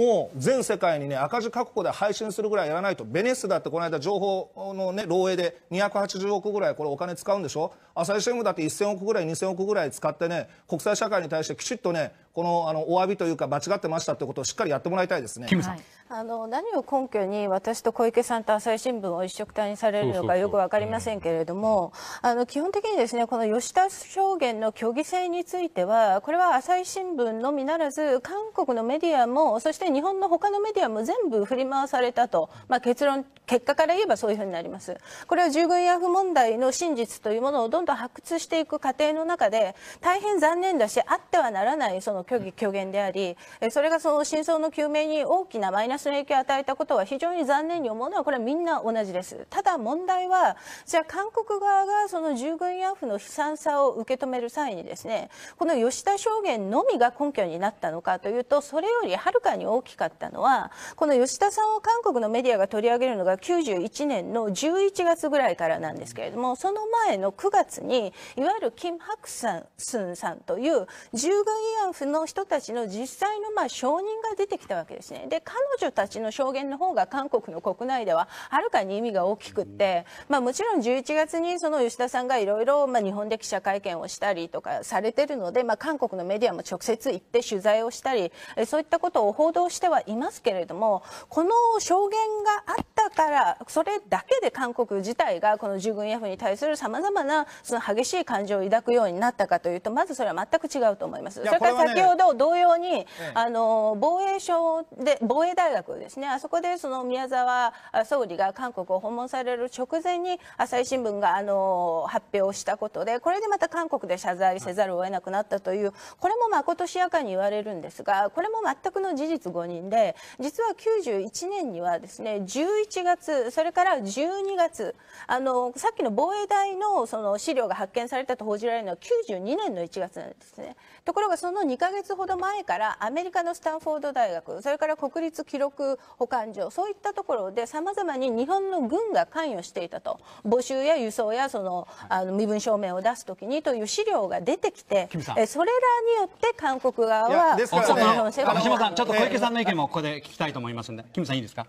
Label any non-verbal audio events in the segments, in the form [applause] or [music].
もう全世界にね、赤字確保で配信するぐらいやらないと。ベネッセだってこの間情報のね、漏洩で280億ぐらいこれお金使うんでしょ朝日新聞だって1000億ぐらい2000億ぐらい使ってね、国際社会に対してきちっとね、このあのお詫びというか間違ってましたということをしっかりやってもらいたいですね。はい、あの何を根拠に私と小池さんと朝日新聞を一色体にされるのかよく分かりませんけれども、あの基本的にですねこの吉田証言の虚偽性についてはこれは朝日新聞のみならず韓国のメディアもそして日本の他のメディアも全部振り回されたと、まあ、結論結果から言えばそういうふうになります。これは従軍慰安婦問題の真実というものをどんどん発掘していく過程の中で大変残念だしあってはならないそのの虚偽虚言であり、えそれがその真相の究明に大きなマイナスの影響を与えたことは非常に残念に思うのはこれはみんな同じです。ただ問題はじゃあ韓国側がその従軍慰安婦の悲惨さを受け止める際にですね、この吉田証言のみが根拠になったのかというと、それよりはるかに大きかったのは、この吉田さんを韓国のメディアが取り上げるのが91年の11月ぐらいからなんですけれども、その前の9月にいわゆるキム・ハクスンさんという従軍慰安婦のの人たちの実際のまあ承認が出てきたわけですねで彼女たちの証言の方が韓国の国内でははるかに意味が大きくって、まあ、もちろん11月にその吉田さんがいろいろ日本で記者会見をしたりとかされてるので、まあ、韓国のメディアも直接行って取材をしたりそういったことを報道してはいますけれどもこの証言があったからそれだけで韓国自体がこの従軍 F に対するさまざまなその激しい感情を抱くようになったかというとまずそれは全く違うと思います。それから先先ほど同様に、あの防衛省で防衛大学ですねあそこでその宮沢総理が韓国を訪問される直前に朝日新聞があの発表したことでこれでまた韓国で謝罪せざるを得なくなったというこれもまことしやかに言われるんですがこれも全くの事実誤認で実は91年にはですね11月それから12月あのさっきの防衛大のその資料が発見されたと報じられるのは92年の1月なんですね。ところがその2月ほど前からアメリカのスタンフォード大学それから国立記録保管所そういったところでさまざまに日本の軍が関与していたと募集や輸送やそのあの身分証明を出すときにという資料が出てきてえそれらによって韓国側は、日本政府さんちょっと小池さんの意見もここで聞きたいと思いますので金さんいいですか、ね、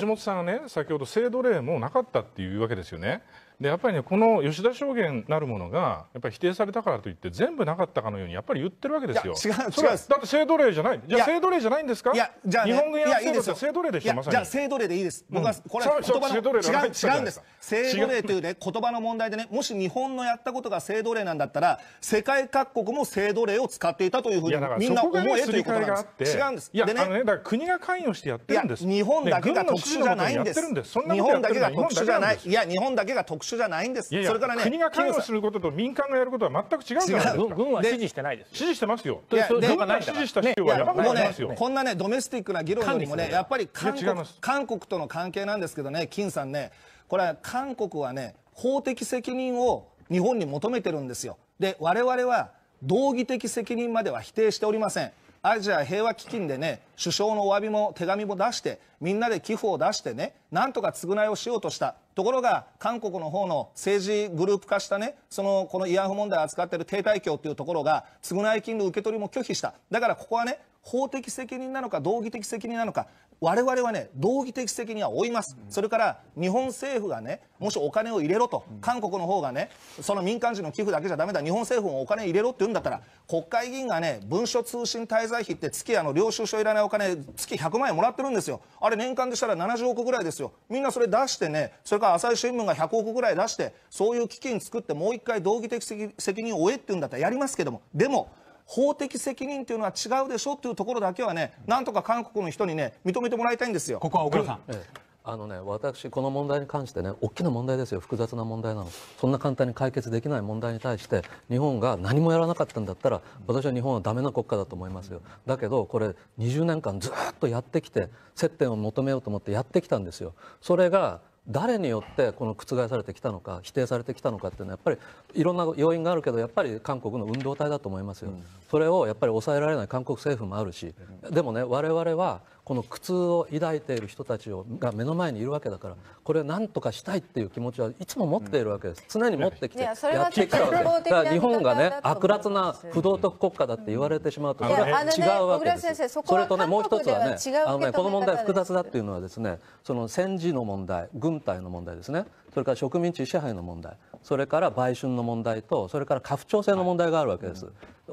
橋本さんはね先ほど制度例もなかったっていうわけですよね。でやっぱりねこの吉田証言なるものがやっぱり否定されたからといって全部なかったかのようにやっぱり言ってるわけですよ。違う違うだって性奴隷じゃない。じゃあ制度例じゃないんですか？いやじゃあ、ね、日本軍や制度って性奴隷でしょまさに。じゃあ制度例でいいです。僕はこれは言葉の、うん、違う違うんです。性奴隷というね [laughs] 言葉の問題でねもし日本のやったことが性奴隷なんだったら世界各国も性奴隷を使っていたというふうにみんな思えということなんです。違うんです。いやでねあねだから国が関与してやってるんです。日本だけが特殊じゃないんです。日本だけが特殊じゃない。いや日本だけが特殊。種じゃないんです。いやいやそれからね、国が関与することと民間がやることは全く違うじゃないですか。軍は支持してないです。支持してますよ。軍が支持した必要は山ほどありますよ、ねね。こんなねドメスティックな議論よりもね、やっぱり韓国韓国との関係なんですけどね、金さんね、これは韓国はね法的責任を日本に求めてるんですよ。で我々は道義的責任までは否定しておりません。アジア平和基金でね、首相のお詫びも手紙も出して、みんなで寄付を出してね、なんとか償いをしようとした。ところが、韓国の方の政治グループ化したね、その、この慰安婦問題を扱っている停滞協っていうところが、償い金の受け取りも拒否した。だからここはね、法的責任なのか道義的責任なのか我々はね道義的責任は負います、うん、それから日本政府がねもしお金を入れろと、うん、韓国の方がねその民間人の寄付だけじゃだめだ日本政府もお金入れろって言うんだったら国会議員がね文書通信滞在費って月あの領収書いらないお金月100万円もらってるんですよあれ年間でしたら70億ぐらいですよみんなそれ出してねそれから朝日新聞が100億ぐらい出してそういう基金作ってもう一回道義的責任を負えって言うんだったらやりますけどもでも法的責任というのは違うでしょというところだけはね、なんとか韓国の人にね、認めてもらいたいんですよ。ここは小倉さん、あのね、私、この問題に関してね、大きな問題ですよ、複雑な問題なの、そんな簡単に解決できない問題に対して、日本が何もやらなかったんだったら、私は日本はダメな国家だと思いますよ、だけど、これ、20年間ずっとやってきて、接点を求めようと思ってやってきたんですよ、それが誰によってこの覆されてきたのか否定されてきたのかっていうのはやっぱりいろんな要因があるけどやっぱり韓国の運動体だと思いますよ、それをやっぱり抑えられない韓国政府もあるしでもね我々はこの苦痛を抱いている人たちをが目の前にいるわけだからこれは何とかしたいっていう気持ちはいつも持っているわけです、常に持ってきてやってきたわけですだから日本がね悪辣な不道徳国家だって言われてしまうとそれは違うわけですそれとねもう一つはねあのねこの問題複雑だっていうのはですねその戦時の問題軍隊の問題ですねそれから植民地支配の問題それから売春の問題とそれから家父長制の問題があるわけです、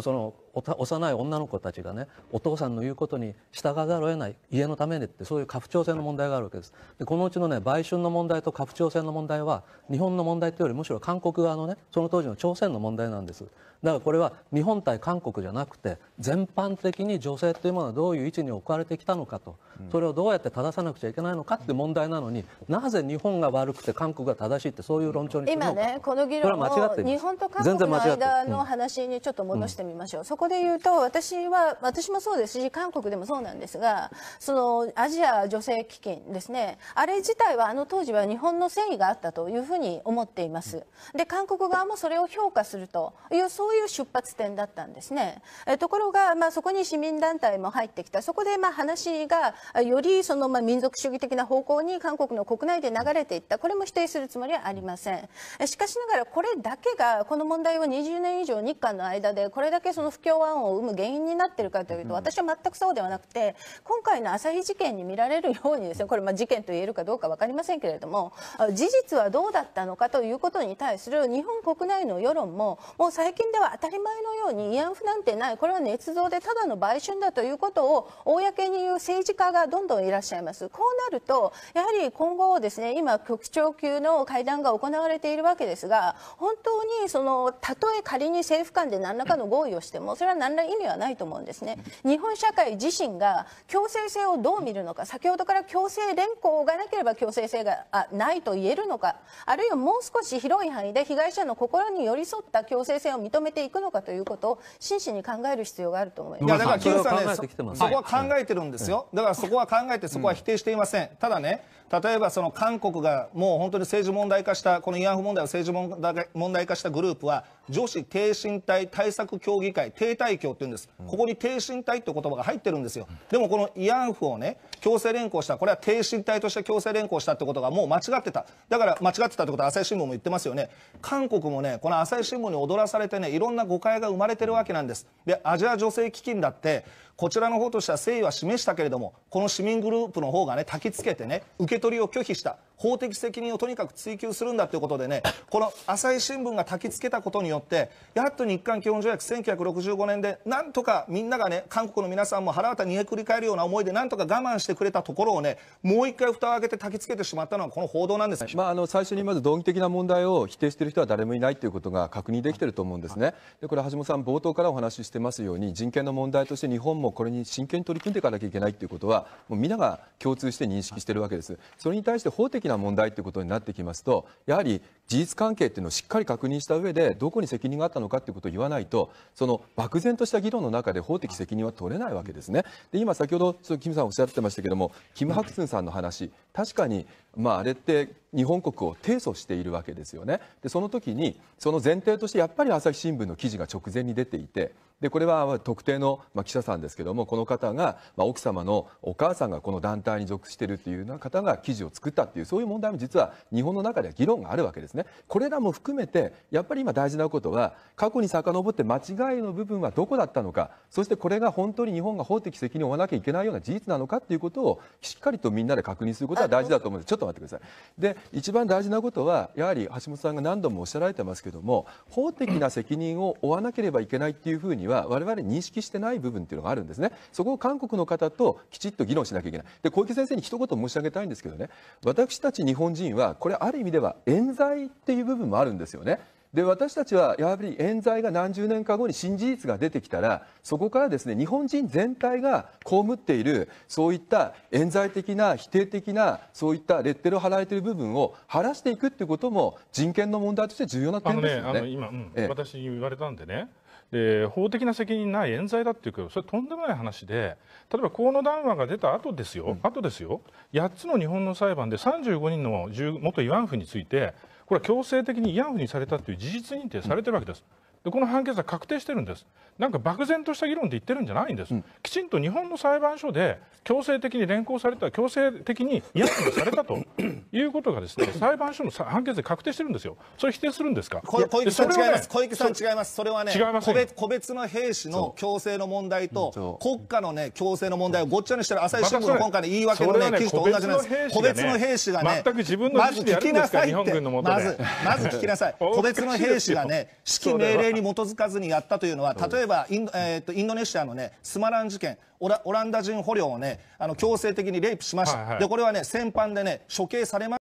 その幼い女の子たちがねお父さんの言うことに従わざるを得ない家のためにってそういう家父長制の問題があるわけですでこのうちのね売春の問題と家父長制の問題は日本の問題というよりむしろ韓国側のねその当時の朝鮮の問題なんですだからこれは日本対韓国じゃなくて全般的に女性というものはどういう位置に置かれてきたのかと、それをどうやって正さなくちゃいけないのかって問題なのになぜ日本が悪くて韓国が正しいってそういう論調にするのか今ねこの議論を日本と韓国の間の話にちょっと戻してみましょう、うんで言うと私は私もそうですし韓国でもそうなんですがそのアジア女性基金ですねあれ自体はあの当時は日本の誠意があったというふうに思っていますで韓国側もそれを評価するというそういう出発点だったんですねえところが、まあ、そこに市民団体も入ってきたそこでまあ話がよりそのまあ民族主義的な方向に韓国の国内で流れていったこれも否定するつもりはありませんしかしながらこれだけがこの問題を20年以上日韓の間でこれだけその普及協和を生む原因になっているかというと、私は全くそうではなくて今回の朝日事件に見られるようにですね [laughs] これまあ事件と言えるかどうか分かりませんけれども事実はどうだったのかということに対する日本国内の世論ももう最近では当たり前のように慰安婦なんてないこれは捏造でただの売春だということを公に言う政治家がどんどんいらっしゃいますこうなるとやはり今後ですね今局長級の会談が行われているわけですが本当にそのたとえ仮に政府間で何らかの合意をしてもそれは何ら意味はないと思うんですね日本社会自身が強制性をどう見るのか先ほどから強制連行がなければ強制性があないと言えるのかあるいはもう少し広い範囲で被害者の心に寄り添った強制性を認めていくのかということを真摯に考える必要があると思いますいやだから金さんねそこは考えてるんですよ、だからそこは考えてそこは否定していません、ただね例えばその韓国がもう本当に政治問題化したこの慰安婦問題を政治問題化したグループは女子低身体対策協議会低体協って言うんです、ここに低身体って言葉が入ってるんですよでもこの慰安婦をね強制連行したこれは低身体として強制連行したってことがもう間違ってただから間違ってたってことは朝日新聞も言ってますよね韓国もねこの朝日新聞に踊らされてねいろんな誤解が生まれてるわけなんですでアジア女性基金だってこちらの方としては誠意は示したけれどもこの市民グループの方がね焚きつけてね受け取りを拒否した法的責任をとにかく追及するんだということでね、この朝日新聞が焚きつけたことによって、やっと日韓基本条約1965年で、なんとかみんながね、韓国の皆さんも腹渡にえくり返るような思いで、なんとか我慢してくれたところをね、もう一回蓋を開けて焚きつけてしまったのは、この報道なんです、まあ、あの最初にまず道義的な問題を否定している人は誰もいないということが確認できてると思うんですね。でこれ橋本さん冒頭からお話ししてますように人権の問題として日本もこれに真剣に取り組んでいかなきゃいけないということはもう皆が共通して認識してるわけです。それに対して法的な問題ということになってきますと、やはり事実関係っていうのをしっかり確認した上で、どこに責任があったのかということを言わないと、その漠然とした議論の中で法的責任は取れないわけですね。で、今先ほど、キムさんおっしゃってましたけども、キム・ハクスンさんの話、確かに、まあ、あれって日本国を提訴しているわけですよね。で、その時に、その前提としてやっぱり朝日新聞の記事が直前に出ていて、で、これは特定の、まあ、記者さんですけども、この方が、まあ、奥様のお母さんがこの団体に属しているというような方が記事を作ったっていう、そういう問題も実は日本の中では議論があるわけですね。ね、これらも含めて、やっぱり今大事なことは、過去に遡って間違いの部分はどこだったのか、そしてこれが本当に日本が法的責任を負わなきゃいけないような事実なのかっていうことを、しっかりとみんなで確認することは大事だと思うんです。ちょっと待ってください。で、一番大事なことは、やはり橋本さんが何度もおっしゃられてますけども、法的な責任を負わなければいけないっていうふうには、我々認識してない部分っていうのがあるんですね。そこを韓国の方ときちっと議論しなきゃいけない。で、小池先生に一言申し上げたいんですけどね、私たち日本人は、これある意味では冤罪っていう部分もあるんですよね。で私たちはやはり冤罪が何十年か後に新事実が出てきたらそこからですね日本人全体が被っているそういった冤罪的な否定的なそういったレッテルを払えている部分を晴らしていくっていうことも人権の問題として重要な点ですよね。あのねあの今、うん言われたんでねで法的な責任ない冤罪だっていうけどそれとんでもない話で例えば河野談話が出た後ですよ、うん、後ですよ8つの日本の裁判で35人の元慰安婦についてこれは強制的に慰安婦にされたという事実認定されているわけです。でこの判決は確定してるんです、なんか漠然とした議論で言ってるんじゃないんです、うん、きちんと日本の裁判所で強制的に連行された、強制的に嫌がされたと [clears throat] いうことがですね裁判所の判決で確定してるんですよ、それ否定するんですか、小池さん、違います、小池さん、違います、それはね、違いま個別個別の兵士の強制の問題と、国家の、ね、強制の問題をごっちゃにしてる、朝日新聞の今回の言い訳の、ねね、記事と同じなんです、個別の兵士がね、全く自分の意思でやるんですか、ま、日本軍のもとで。まず、まず聞きなさい、[laughs] 個別の兵士がね、指揮命令令に基づかずにやったというのは、例えばイン,、えーと、インドネシアの、ね、スマラン事件、オランダ人捕虜を、ね、あの強制的にレイプしました、でこれは、ね、戦犯で、ね、処刑されま